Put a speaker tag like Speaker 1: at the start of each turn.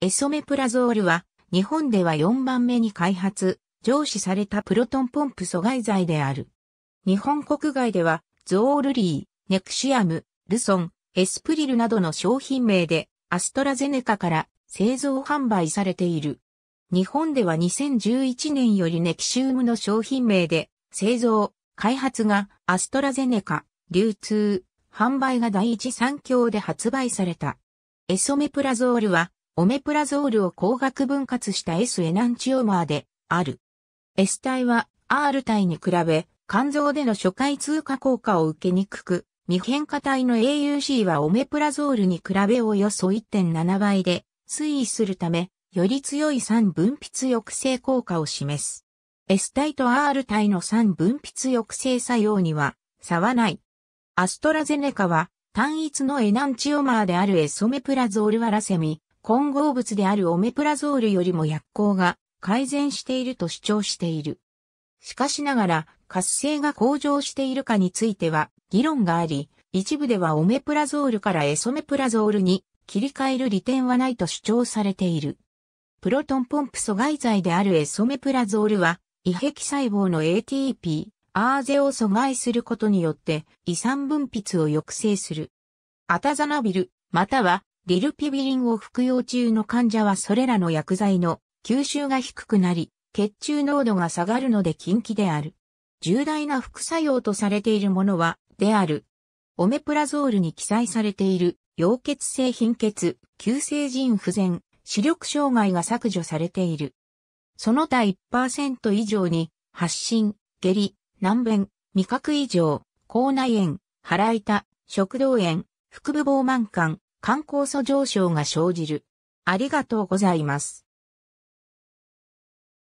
Speaker 1: エソメプラゾールは、日本では4番目に開発、上司されたプロトンポンプ阻害剤である。日本国外では、ゾールリー、ネクシアム、ルソン、エスプリルなどの商品名で、アストラゼネカから製造販売されている。日本では2011年よりネキシウムの商品名で、製造、開発がアストラゼネカ、流通、販売が第一三共で発売された。エソメプラゾールはオメプラゾールを光学分割した S エナンチオマーである。S 体は R 体に比べ、肝臓での初回通過効果を受けにくく、未変化体の AUC はオメプラゾールに比べおよそ1.7倍で推移するため、より強い酸分泌抑制効果を示す。S 体と R 体の酸分泌抑制作用には差はない。アストラゼネカは単一のエナンチオマーであるエソメプラゾールはラセミ、混合物であるオメプラゾールよりも薬効が改善していると主張している。しかしながら、活性が向上しているかについては議論があり、一部ではオメプラゾールからエソメプラゾールに切り替える利点はないと主張されている。プロトンポンプ阻害剤であるエソメプラゾールは、胃壁細胞の ATP、アーゼを阻害することによって、胃酸分泌を抑制する。アタザナビル、またはリルピビリンを服用中の患者はそれらの薬剤の吸収が低くなり、血中濃度が下がるので禁忌である。重大な副作用とされているものは、である。オメプラゾールに記載されている、溶血性貧血、急性腎不全、視力障害が削除されている。その他1%以上に、発疹、下痢、難便、味覚異常、口内炎、腹痛、食道炎、腹部膨満感、観光素上昇が生じる。ありがとうございます。